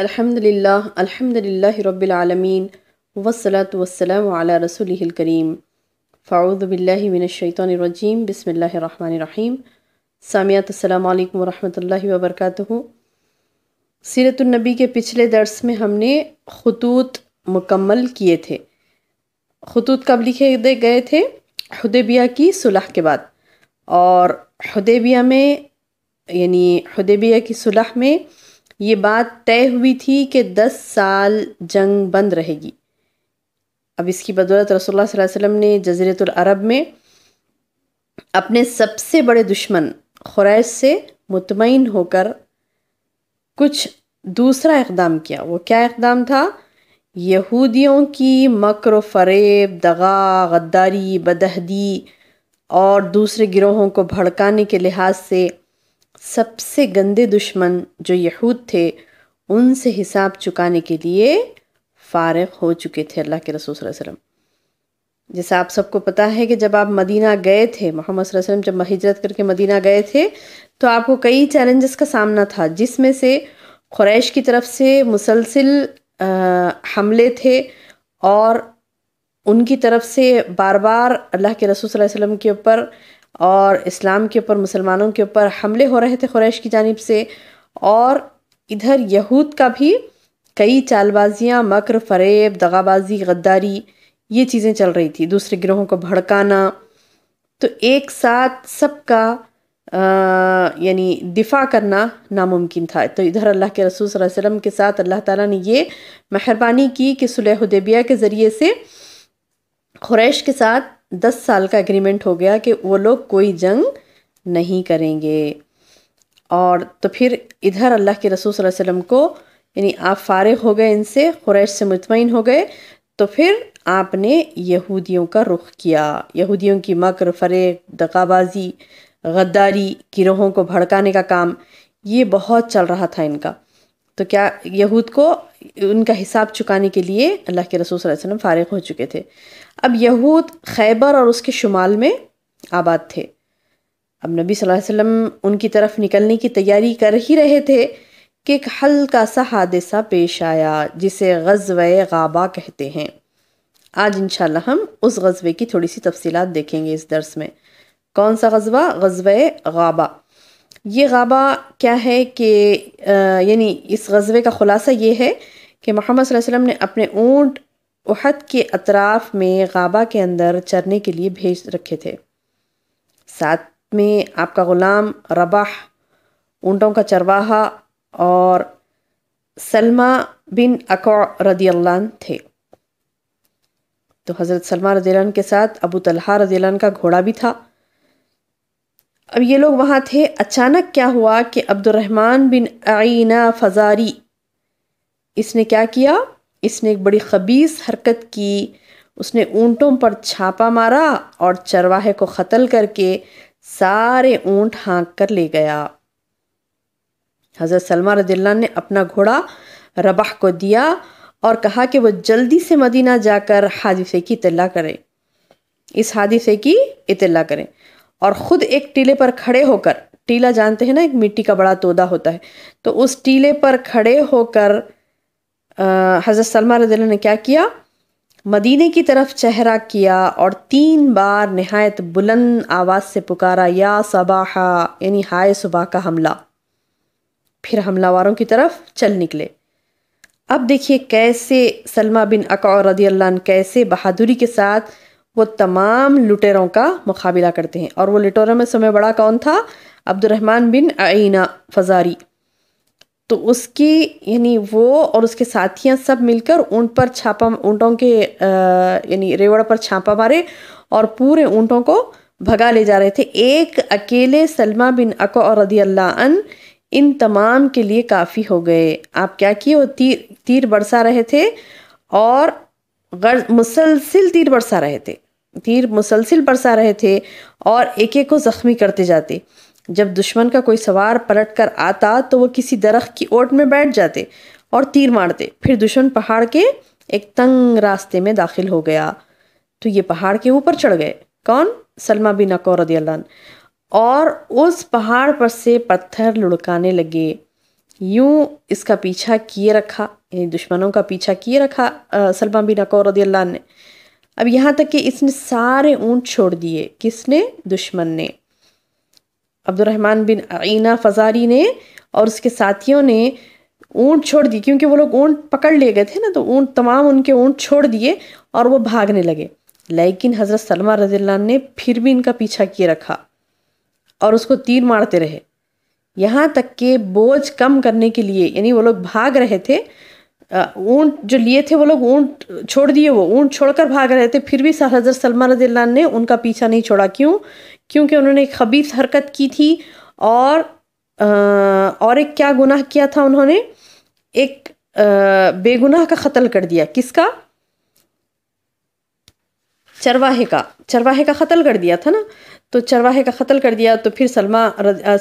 अल्हम्दुलिल्लाह अल्हम्दुलिल्लाह आलमीन वसलात वसलाम अला रसूल करीम फ़ाउदबिल्लिमिनशैतरजीम बसमीम सामियात अल्लाम वरहमल वबरक सीरतुलनबी के पिछले दर्स में हमने खतूत मुकम्मल किए थे खतूत कब लिखे गए थे हदेबिया की सुलह के बाद और हदेबिया में यानी हदेबिया की सुलह में ये बात तय हुई थी कि दस साल जंग बंद रहेगी अब इसकी बदौलत रसोल्ला वसल्लम ने अरब में अपने सबसे बड़े दुश्मन खुरैश से मुतमिन होकर कुछ दूसरा इकदाम किया वो क्या इकदाम था यहूदियों की मकर फरेब दगा गद्दारी बदहदी और दूसरे गिरोहों को भड़काने के लिहाज से सबसे गंदे दुश्मन जो यहूद थे उनसे हिसाब चुकाने के लिए फारग हो चुके थे अल्लाह के रसूल वसम जैसा आप सबको पता है कि जब आप मदीना गए थे मोहम्मद वसल्लम जब हिजरत करके मदीना गए थे तो आपको कई चैलेंजेस का सामना था जिसमें से क्रैश की तरफ से मुसलसिल हमले थे और उनकी तरफ से बार बार अल्लाह के रसूल वसल्लम के ऊपर और इस्लाम के ऊपर मुसलमानों के ऊपर हमले हो रहे थे क्रैश की जानब से और इधर यहूद का भी कई चालबाजियाँ मकर फरेब दगाबाजी गद्दारी ये चीज़ें चल रही थी दूसरे गिरोहों को भड़काना तो एक साथ सबका यानी दिफा करना नामुमकिन था तो इधर अल्लाह के रसूल सल्लल्लाहु अलैहि वसल्लम के साथ अल्लाह ताला ने ये मेहरबानी की कि सुलह हुदैबिया के ज़रिए से ख़ुरैश के साथ दस साल का एग्रीमेंट हो गया कि वो लोग कोई जंग नहीं करेंगे और तो फिर इधर अल्लाह के रसूल वसल्लम को यानी आप फारग हो गए इनसे ख़ुरैश से मुतमिन हो गए तो फिर आपने यहूदियों का रुख किया यहूदियों की मकर फरे दगाबाजी गद्दारी गिरोहों को भड़काने का काम ये बहुत चल रहा था इनका तो क्या यहूद को उनका हिसाब चुकाने के लिए अल्लाह के रसूल सल्लल्लाहु अलैहि वसल्लम फारिग हो चुके थे अब यहूद खैबर और उसके शुमाल में आबाद थे अब नबी सल्लल्लाहु अलैहि वसल्लम उनकी तरफ निकलने की तैयारी कर ही रहे थे कि एक हल्का सा हादसा पेश आया जिसे गजवे गाबा कहते हैं आज इन हम उस गजबे की थोड़ी सी तफसीत देखेंगे इस दर्स में कौन सा गजबा गजवे गाबा ये गाबा क्या है कि यानी इस गज़बे का ख़ुलासा ये है कि मोहम्मद वसम ने अपने ऊँट उहद के अतराफ़ में गाबा के अंदर चरने के लिए भेज रखे थे साथ में आपका ग़ुलाम रबाह ऊँटों का चरवाहा और सलमा बिन अकौ रदी थे तो हज़रत सलमा रदी के साथ अबू तलहा रदी का घोड़ा भी था अब ये लोग वहाँ थे अचानक क्या हुआ कि अब्दुलरहमान बिन आइना फजारी इसने क्या किया इसने एक बड़ी खबीस हरकत की उसने ऊँटों पर छापा मारा और चरवाहे को ख़त्ल करके सारे ऊँट हाँक कर ले गया हज़रत सलमा रदिल्ला ने अपना घोड़ा रबाह को दिया और कहा कि वह जल्दी से मदीना जाकर हादिसे की इतला करें इस हादिसे की इतला करें और ख़ुद एक टीले पर खड़े होकर टीला जानते हैं ना एक मिट्टी का बड़ा तोदा होता है तो उस टीले पर खड़े होकर हज़रत सलमा रजील ने क्या किया मदीने की तरफ चेहरा किया और तीन बार नहायत बुलंद आवाज़ से पुकारा या सबाहा यानी हाय सुबह का हमला फिर हमलावरों की तरफ चल निकले अब देखिए कैसे सलमा बिन अकौ रदी कैसे बहादुरी के साथ वो तमाम लुटेरों का मुकाबला करते हैं और वो लुटेरों में समय बड़ा कौन था अब्दुलरहमान बिन आइना फजारी तो उसकी यानी वो और उसके साथियां सब मिलकर ऊँट पर छापा ऊँटों के यानी रेवड़ पर छापा मारे और पूरे ऊँटों को भगा ले जा रहे थे एक अकेले सलमा बिन अको और रदी अल्लाह इन तमाम के लिए काफ़ी हो गए आप क्या किए वो तीर तीर बरसा रहे थे और गर्ज मुसलसिल तीर बरसा रहे थे तीर मुसलसिल बरसा रहे थे और एक एक को ज़ख्मी करते जाते जब दुश्मन का कोई सवार पलट कर आता तो वह किसी दरख्त की ओट में बैठ जाते और तीर मारते फिर दुश्मन पहाड़ के एक तंग रास्ते में दाखिल हो गया तो ये पहाड़ के ऊपर चढ़ गए कौन सलमा बिन अकौर और उस पहाड़ पर से पत्थर लुढ़काने लगे यूं इसका पीछा किए रखा दुश्मनों का पीछा किए रखा सलमा बिन अकौर ने अब यहाँ तक कि इसने सारे ऊँट छोड़ दिए किसने दुश्मन ने अब्दुलरहमान बिन अना फजारी ने और उसके साथियों ने ऊँट छोड़ दी क्योंकि वो लोग ऊँट पकड़ ले गए थे ना तो ऊँट तमाम उनके ऊँट छोड़ दिए और वो भागने लगे लेकिन हज़रत सलमा रजील्ला ने फिर भी इनका पीछा किए रखा और उसको तीर मारते रहे यहाँ तक के बोझ कम करने के लिए यानी वो लोग भाग रहे थे ऊंट जो लिए थे वो लोग ऊँट छोड़ दिए वो ऊंट छोड़कर भाग रहे थे फिर भी हज़रत सलमान रजील्ला ने उनका पीछा नहीं छोड़ा क्यों क्योंकि उन्होंने एक खबीस हरकत की थी और आ, और एक क्या गुनाह किया था उन्होंने एक आ, बेगुनाह का कत्ल कर दिया किसका चरवाहे का चरवाहे का कत्ल कर दिया था ना तो चरवाहे का कत्ल कर दिया तो फिर सलमा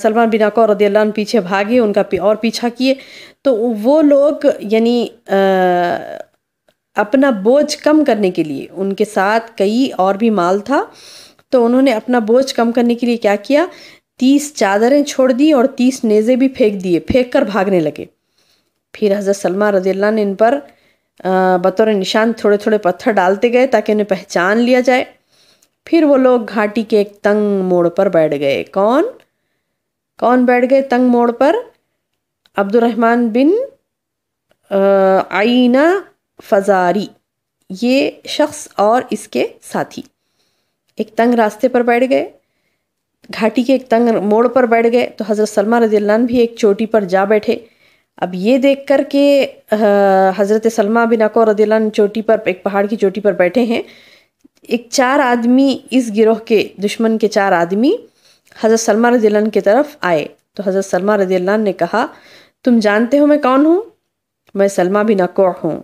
सलमान बिन को रदी अल्लाह पीछे भागे उनका पी, और पीछा किए तो वो लोग यानी अपना बोझ कम करने के लिए उनके साथ कई और भी माल था तो उन्होंने अपना बोझ कम करने के लिए क्या किया तीस चादरें छोड़ दी और तीस नेज़े भी फेंक दिए फेंक कर भागने लगे फिर हज़रत सलमा रजील्ला ने इन पर बतौर निशान थोड़े थोड़े पत्थर डालते गए ताकि उन्हें पहचान लिया जाए फिर वो लोग घाटी के एक तंग मोड़ पर बैठ गए कौन कौन बैठ गए तंग मोड़ पर अब्दुलरहमान बिन आईना फजारी ये शख्स और इसके साथी एक तंग रास्ते पर बैठ गए घाटी के एक तंग मोड़ पर बैठ गए तो हज़रत सलमा रजील्ला भी एक चोटी पर जा बैठे अब ये देख कर के हज़रत सलमा बिन अको रजील्ला चोटी पर एक पहाड़ की चोटी पर बैठे हैं एक चार आदमी इस गिरोह के दुश्मन के चार आदमी हज़रत सलमा रजील्ला की तरफ आए तो हज़रत सलमा रजील्ला ने कहा तुम जानते हो मैं कौन हूँ मैं सलमा भी नको हूँ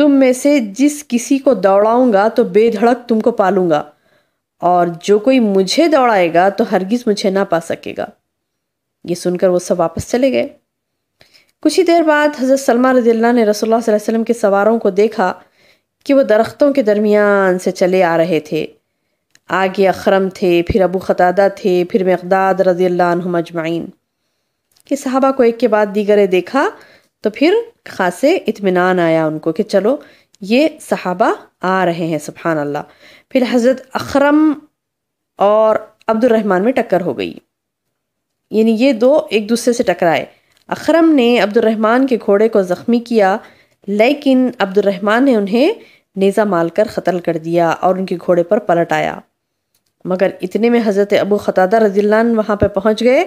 तुम में से जिस किसी को दौड़ाऊँगा तो बेधड़क तुमको पालूँगा और जो कोई मुझे दौड़ाएगा तो हरगिज़ मुझे ना पा सकेगा ये सुनकर वो सब वापस चले गए कुछ ही देर बाद हज़रत सलमा रजील्ला ने रसोल्ला वसलम के सवारों को देखा कि वो दरख्तों के दरमियान से चले आ रहे थे आगे अखरम थे फिर अबू खतादा थे फिर मकदाद रज़ी मजमाइन कि साहबा को एक के बाद दीगरे देखा तो फिर खासे इतमान आया उनको कि चलो ये साहबा आ रहे हैं सुबहान अल्लाह फिर हज़रत अखरम और अब्दुलरहमान में टक्कर हो गई यानी ये दो एक दूसरे से टकराए अखरम ने अब्दुलरहमान के घोड़े को ज़ख्मी किया लेकिन अब्दुलरहमान ने उन्हें नेज़ा माल कर ख़त्ल कर दिया और उनके घोड़े पर पलट आया मगर इतने में हज़रत अबू खतादा रजील्लान वहाँ पर पहुँच गए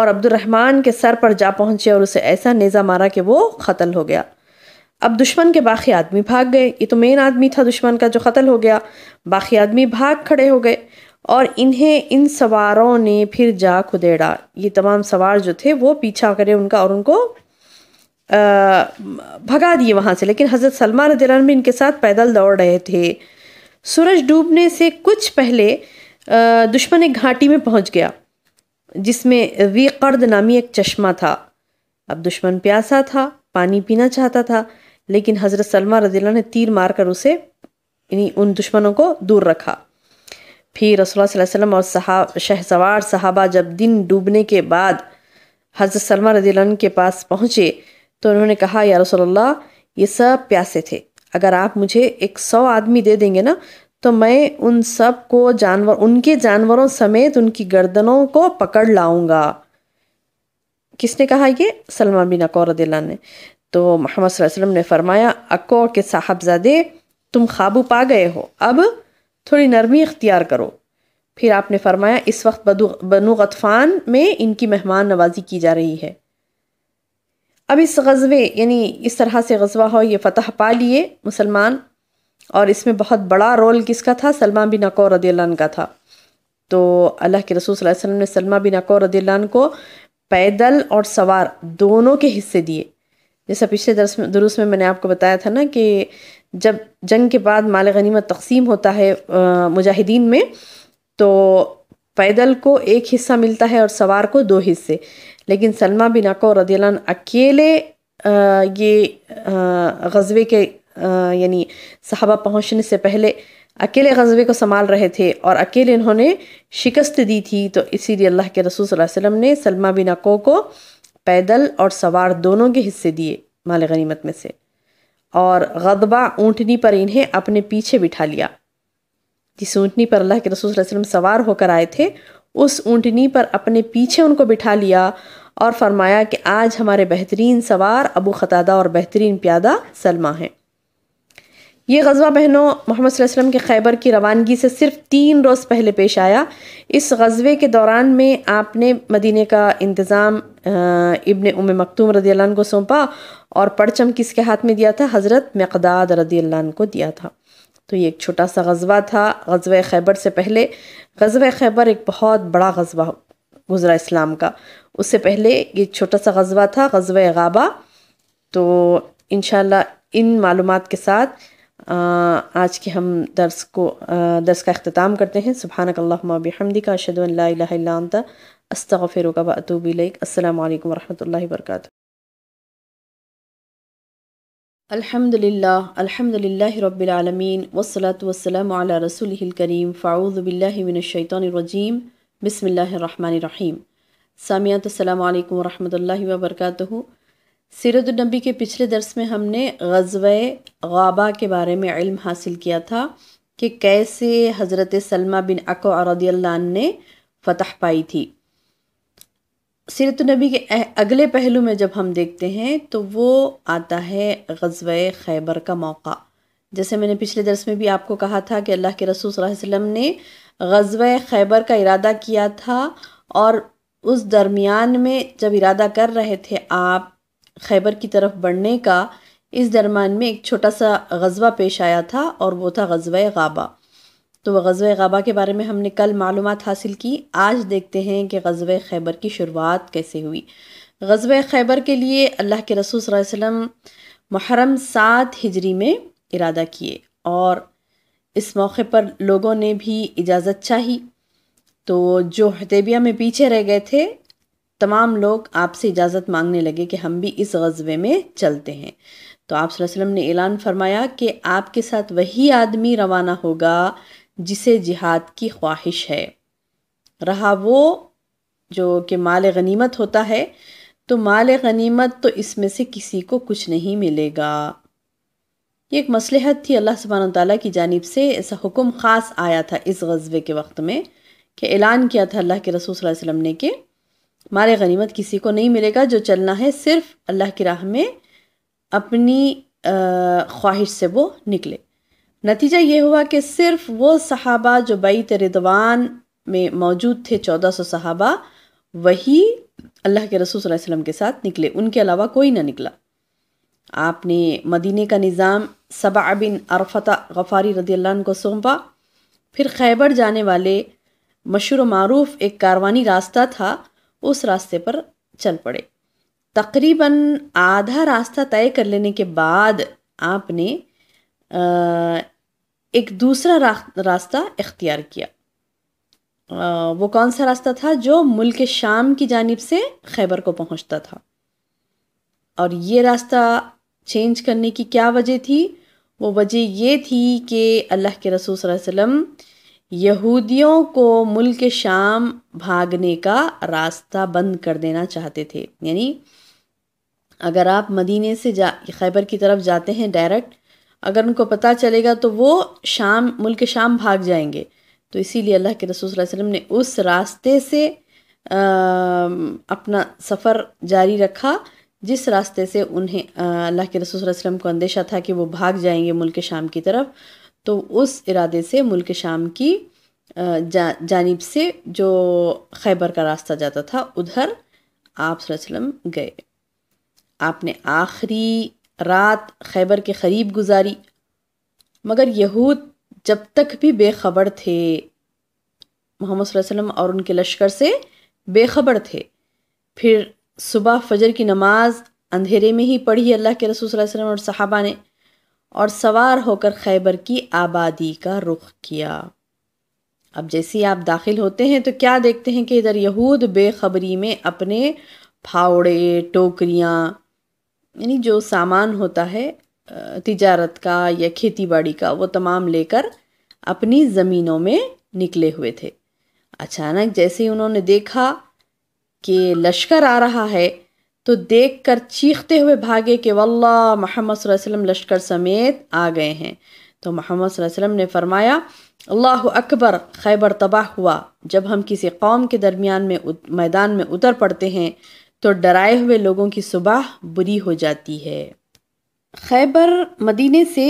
और अब्दुलरहमान के सर पर जा पहुँचे और उसे ऐसा नेज़ा मारा कि वो ख़त्ल हो गया अब दुश्मन के बाकी आदमी भाग गए ये तो मेन आदमी था दुश्मन का जो कतल हो गया बाकी आदमी भाग खड़े हो गए और इन्हें इन सवारों ने फिर जा खुदेड़ा ये तमाम सवार जो थे वो पीछा करे उनका और उनको भगा दिए वहाँ से लेकिन हज़रत सलमान रदन भी इनके साथ पैदल दौड़ रहे थे सूरज डूबने से कुछ पहले दुश्मन एक घाटी में पहुँच गया जिसमें वी कर्द नामी एक चश्मा था अब दुश्मन प्यासा था पानी पीना चाहता था लेकिन हज़रत सलमा रजील्ला ने तीर मार कर उसे यानी उन दुश्मनों को दूर रखा फिर रसोल्ला और सहा शहसवार साहबा जब दिन डूबने के बाद हज़रत सलमा रजील्ला के पास पहुँचे तो उन्होंने कहा या रसोल्ला ये सब प्यासे थे अगर आप मुझे एक सौ आदमी दे देंगे ना तो मैं उन सब को जानवर उनके जानवरों समेत उनकी गर्दनों को पकड़ लाऊंगा किसने कहा ये सलमान बिन अकौर ने तो मोहम्मद वसलम ने फरमाया अकौर के साहबजादे तुम काबू पा गए हो अब थोड़ी नरमी इख्तियार करो फिर आपने फरमाया इस वक्त बनु गतफ़ान में इनकी मेहमान नवाजी की जा रही है अब इस गज़बे यानी इस तरह से गजबा हो ये फ़तह पा लिए मुसलमान और इसमें बहुत बड़ा रोल किसका था सलमा बिन अको रदील्ला का था तो अल्लाह के रसूल सल्लल्लाहु अलैहि वसल्लम ने सलमा बिन अको रदील्ला को पैदल और सवार दोनों के हिस्से दिए जैसा पिछले दरस में दुरुस्त में मैंने आपको बताया था ना कि जब जंग के बाद माल गनीमत तकसीम होता है मुजाहिदीन में तो पैदल को एक हिस्सा मिलता है और सवार को दो हिस्से लेकिन सलमा बिन अको रदीलान अकेले ये गजबे के यानी साहबा पहुंचने से पहले अकेले गजबे को संभाल रहे थे और अकेले इन्होंने शिकस्त दी थी तो इसीलिए अल्लाह के रसूल वसल्लम ने सलमा बिन अको को पैदल और सवार दोनों के हिस्से दिए माल गनीमत में से और गदबा ऊँटनी पर इन्हें अपने पीछे बिठा लिया जिस ऊँटनी पर अल्लाह के रसूल वसल्लम सवार होकर आए थे उस ऊँटनी पर अपने पीछे उनको बिठा लिया और फरमाया कि आज हमारे बेहतरीन सवार अबू ख़तादा और बेहतरीन प्यादा सलमा हैं ये गज़वा बहनों मोहम्मद वसल्लम के खैबर की रवानगी से सिर्फ तीन रोज़ पहले पेश आया इस गज़वे के दौरान में आपने मदीने का इंतज़ाम इबन उम मकतूम रदी को सौंपा और परचम किसके हाथ में दिया था हज़रत मकदाद रदी को दिया था तो ये एक छोटा सा गजबा था गजब खैबर से पहले गजब खैबर एक बहुत बड़ा गजबा गुज़रा इस्लाम का उससे पहले ये छोटा सा गजबा था गजब गाबा तो इन इन मालूम के साथ आ, आज के हम दर्स को आ, दर्स का अख्ताम करते हैं हमदी का अशद अस्तफ़िर का अतूबिलक असल वरहमल वर्क अल्हम्दुलिल्लाह अल्हम्दुलिल्लाहि रब्बिल आलमीन वस्सलातु वस्सलामु अला रसूलिहिल करीम फ़ाऊज़ु बिल्लाहि मिनश शैतानिर रजीम बिस्मिल्लाहिर रहमानिर रहीम सामियात अस्सलाम वालेकुम वरहमतुल्लाहि व बरकातुहू सीरतनबी के पिछले दर्स में हमने गजब गाबा के बारे में इल्म हासिल किया था कि कैसे हज़रत सलमा बिन अको रदी ने फ़तह पाई थी सीरत नबी के अगले पहलू में जब हम देखते हैं तो वो आता है गजब खैबर का मौका जैसे मैंने पिछले दरस में भी आपको कहा था कि अल्लाह के रसूल सल्लल्लाहु अलैहि वसल्लम ने गजब खैबर का इरादा किया था और उस दरमियान में जब इरादा कर रहे थे आप खैबर की तरफ बढ़ने का इस दरमियान में एक छोटा सा गजबा पेश आया था और वो था गजब गाबा तो गजब गबा के बारे में हमने कल मालूम हासिल की आज देखते हैं कि गजब खैबर की शुरुआत कैसे हुई गजब खैबर के लिए अल्लाह के रसूल वसम महरम सात हिजरी में इरादा किए और इस मौके पर लोगों ने भी इजाज़त चाही तो जो हदेबिया में पीछे रह गए थे तमाम लोग आपसे इजाज़त मांगने लगे कि हम भी इस गज़बे में चलते हैं तो आप ने ऐलान फरमाया कि आपके साथ वही आदमी रवाना होगा जिसे जिहाद की ख्वाहिश है रहा वो जो कि माल गनीमत होता है तो माल गनीमत तो इसमें से किसी को कुछ नहीं मिलेगा ये एक मसलहत थी अल्लाह सुबहान ताली की जानब से ऐसा हुक्म ख़ास आया था इस गज़बे के वक्त में कि ऐलान किया था अल्लाह के रसूल सल्लल्लाहु अलैहि वसल्लम ने कि माल गनीमत किसी को नहीं मिलेगा जो चलना है सिर्फ़ अल्लाह की राह में अपनी ख्वाहिश से वो निकले नतीजा ये हुआ कि सिर्फ वो सहाबा जो बैत रिदवान में मौजूद थे चौदह सौ सहाबा वही अल्लाह के रसूल वसम के साथ निकले उनके अलावा कोई ना निकला आपने मदीने का निज़ाम सबा बिन अरफता गफ़ारी रदी को सौंपा फिर खैबर जाने वाले मशहूर मरूफ एक कारवानी रास्ता था उस रास्ते पर चल पड़े तकरीबन आधा रास्ता तय कर लेने के बाद आपने एक दूसरा रा, रास्ता इख्तियार किया आ, वो कौन सा रास्ता था जो मुल्क शाम की जानब से खैबर को पहुंचता था और ये रास्ता चेंज करने की क्या वजह थी वो वजह ये थी कि अल्लाह के रसूल वसम यहूदियों को मुल्क शाम भागने का रास्ता बंद कर देना चाहते थे यानी अगर आप मदीने से जा खैबर की तरफ जाते हैं डायरेक्ट अगर उनको पता चलेगा तो वो शाम मुल्क शाम भाग जाएंगे तो इसीलिए अल्लाह के रसूल वसल्लम ने उस रास्ते से आ, अपना सफ़र जारी रखा जिस रास्ते से उन्हें अल्लाह के रसूल वसल्लम को अंदेशा था कि वो भाग जाएंगे मुल्क शाम की तरफ तो उस इरादे से मुल्क शाम की जा, जानिब से जो खैबर का रास्ता जाता था उधर आप वसल्लम गए आपने आखिरी रात खैबर के करीब गुजारी मगर यहूद जब तक भी बेखबर थे मोहम्मद वसल्लम और उनके लश्कर से बेखबर थे फिर सुबह फजर की नमाज अंधेरे में ही पढ़ी अल्लाह के रसूल वसल्लम और साहबा ने और सवार होकर खैबर की आबादी का रुख किया अब जैसे ही आप दाखिल होते हैं तो क्या देखते हैं कि इधर यहूद बेखबरी में अपने फावड़े टोकरियाँ यानी जो सामान होता है तिजारत का या खेती बाड़ी का वो तमाम लेकर अपनी ज़मीनों में निकले हुए थे अचानक जैसे ही उन्होंने देखा कि लश्कर आ रहा है तो देख कर चीखते हुए भागे कि वल्ला महमद वसलम लश्कर समेत आ गए हैं तो महमद वसलम ने फरमाया अल्लाह अकबर खैबर तबाह हुआ जब हम किसी कौम के दरमियान में मैदान में उतर पड़ते हैं तो डराए हुए लोगों की सुबह बुरी हो जाती है खैबर मदीने से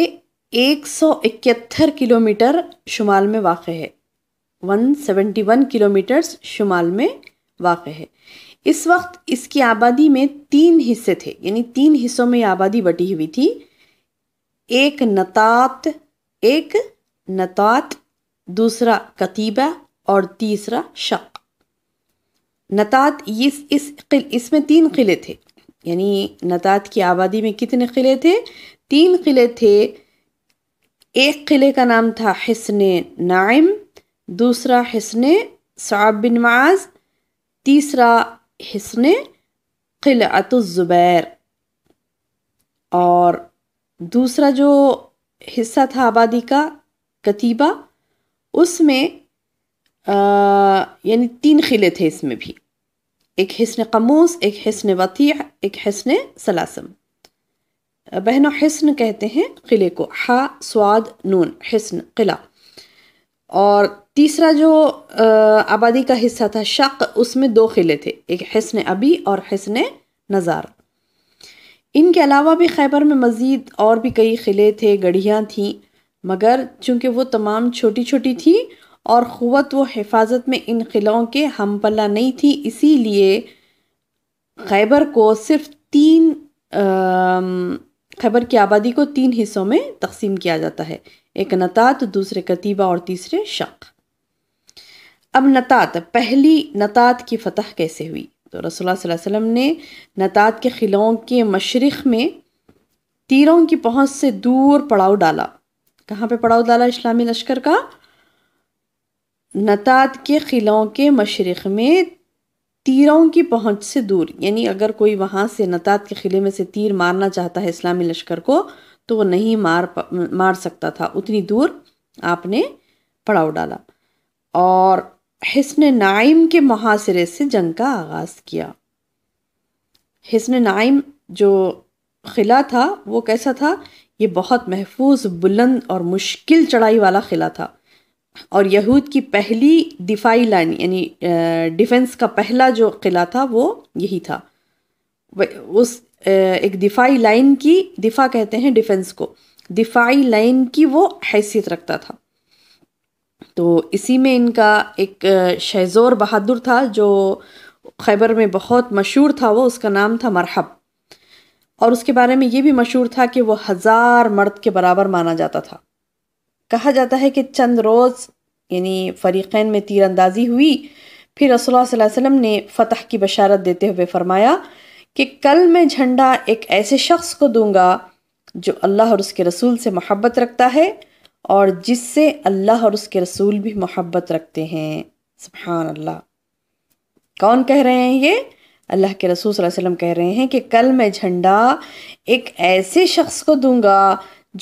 इकहत्तर किलोमीटर शुमाल में वाक़ है 171 किलोमीटर्स शुमाल में वाक़ है इस वक्त इसकी आबादी में तीन हिस्से थे यानी तीन हिस्सों में आबादी बटी हुई थी एक नतात एक नतात दूसरा कतीबा और तीसरा शक नतात इस इस इसमें तीन किले थे यानी नतात की आबादी में कितने किले थे तीन किले थे एक किले का नाम था हसन नाइम दूसरा हसन साब बिन माज तीसरा हसन किलातुज़ुबैर और दूसरा जो हिस्सा था आबादी का कतीबा उसमें यानी तीन किले थे इसमें भी एक हसन कमूस एक हसन वती एक हसन सलासम बहनों हसन कहते हैं किले को हा स्वाद नून हसन किला और तीसरा जो आबादी का हिस्सा था शक उसमें दो किले थे एक हसन अबी और हसन नज़ार इनके अलावा भी खैबर में मज़ीद और भी कई किले थे गढ़ियाँ थीं मगर चूंकि वो तमाम छोटी छोटी थी और क़वत व हिफाजत में इन क़िलों के हम पला नहीं थी इसीलिए खैबर को सिर्फ तीन खैबर की आबादी को तीन हिस्सों में तकसीम किया जाता है एक नतात दूसरे कतीबा और तीसरे शक अब नतात पहली नतात की फतह कैसे हुई तो रसोल्ला वसम ने नतात के क़िलों के मशरक़ में तीरों की पहुँच से दूर पड़ाव डाला कहाँ पे पड़ाव डाला इस्लामी लश्कर का नतात के क़िलों के मशरक़ में तीरों की पहुंच से दूर यानी अगर कोई वहाँ से नतात के क़िले में से तीर मारना चाहता है इस्लामी लश्कर को तो वो नहीं मार मार सकता था उतनी दूर आपने पड़ाव डाला और हसन नाइम के मुहासरे से जंग का आगाज़ किया हसन नाइम जो क़िला था वो कैसा था ये बहुत महफूज बुलंद और मुश्किल चढ़ाई वाला क़िला था और यहूद की पहली दिफाई लाइन यानी डिफेंस का पहला जो किला था वो यही था उस एक दिफाई लाइन की दिफा कहते हैं डिफेंस को दिफाई लाइन की वो हैसियत रखता था तो इसी में इनका एक शहजोर बहादुर था जो खैबर में बहुत मशहूर था वो उसका नाम था मरहब और उसके बारे में ये भी मशहूर था कि वो हज़ार मर्द के बराबर माना जाता था कहा जाता है कि चंद रोज़ यानी फ़रीक़ैन में तीरंदाजी हुई फिर रसोल्ला वसम ने फ़तह की बशारत देते हुए फ़रमाया कि कल मैं झंडा एक ऐसे शख्स को दूंगा जो अल्लाह और उसके रसूल से मोहब्बत रखता है और जिससे अल्लाह और उसके रसूल भी मोहब्बत रखते हैं सुबहान अल्लाह कौन कह रहे हैं ये अल्लाह के रसूल वसम कह रहे हैं कि कल मैं झंडा एक ऐसे शख्स को दूंगा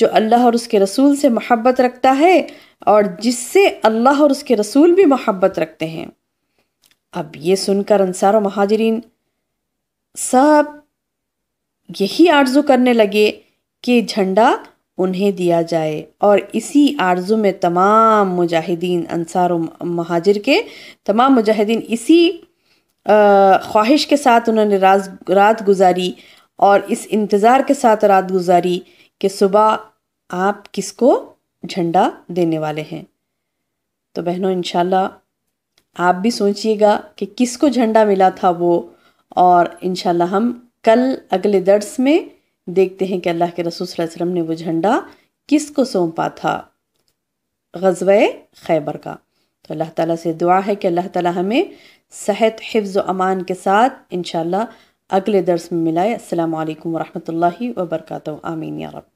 जो अल्लाह और उसके रसूल से महब्बत रखता है और जिससे अल्लाह और उसके रसूल भी महब्बत रखते हैं अब ये सुनकर अंसार महाजरीन सब यही आर्ज़ू करने लगे कि झंडा उन्हें दिया जाए और इसी आर्ज़ू में तमाम मुजाहिदीन अंसार महाजिर के तमाम मुजाहिदीन इसी ख्वाहिश के साथ उन्होंने रात गुजारी और इस इंतज़ार के साथ रात गुजारी कि सुबह आप किसको झंडा देने वाले हैं तो बहनों इन आप भी सोचिएगा कि किसको झंडा मिला था वो और इनशाला हम कल अगले दर्स में देखते हैं कि अल्लाह के रसूल वसम ने वो झंडा किसको सौंपा था गजब खैबर का तो अल्लाह ताला से दुआ है कि अल्लाह ताला हमें सेहत हिफ्ज़ अमान के साथ इनशाला अगले दर्स में मिलाए अल्लाम वरहमल वर्क आमीन या रब